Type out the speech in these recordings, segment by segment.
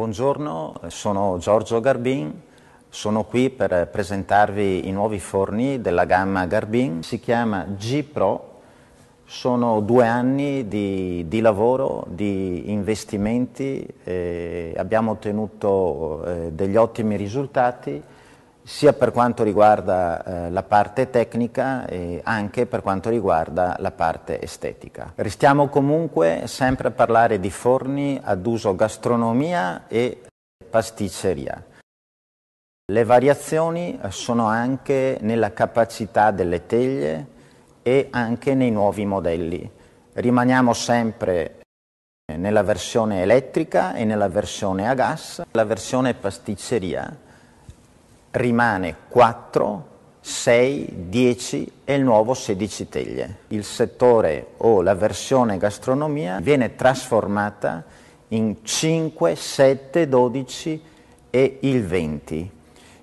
Buongiorno, sono Giorgio Garbin, sono qui per presentarvi i nuovi forni della gamma Garbin, si chiama G Pro, sono due anni di, di lavoro, di investimenti, eh, abbiamo ottenuto eh, degli ottimi risultati sia per quanto riguarda eh, la parte tecnica e anche per quanto riguarda la parte estetica. Restiamo comunque sempre a parlare di forni ad uso gastronomia e pasticceria. Le variazioni sono anche nella capacità delle teglie e anche nei nuovi modelli. Rimaniamo sempre nella versione elettrica e nella versione a gas. La versione pasticceria rimane 4, 6, 10 e il nuovo 16 teglie. Il settore o la versione gastronomia viene trasformata in 5, 7, 12 e il 20.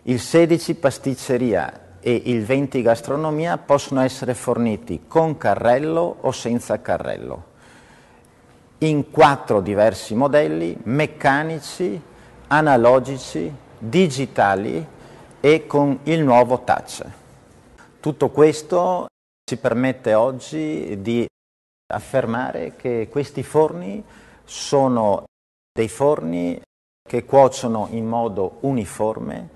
Il 16 pasticceria e il 20 gastronomia possono essere forniti con carrello o senza carrello in quattro diversi modelli meccanici, analogici, digitali e con il nuovo touch. Tutto questo ci permette oggi di affermare che questi forni sono dei forni che cuociono in modo uniforme,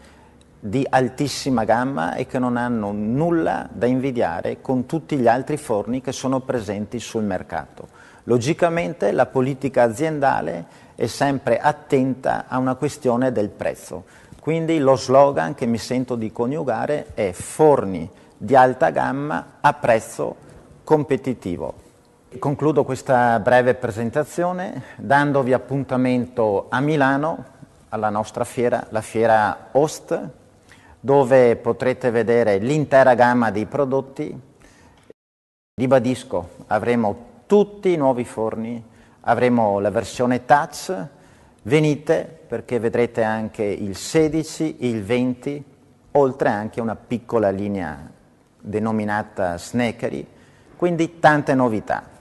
di altissima gamma e che non hanno nulla da invidiare con tutti gli altri forni che sono presenti sul mercato. Logicamente la politica aziendale è sempre attenta a una questione del prezzo. Quindi lo slogan che mi sento di coniugare è forni di alta gamma a prezzo competitivo. Concludo questa breve presentazione dandovi appuntamento a Milano alla nostra fiera, la fiera Host, dove potrete vedere l'intera gamma dei prodotti. Ribadisco, avremo tutti i nuovi forni, avremo la versione touch, Venite perché vedrete anche il 16, il 20, oltre anche una piccola linea denominata Snackery, quindi tante novità.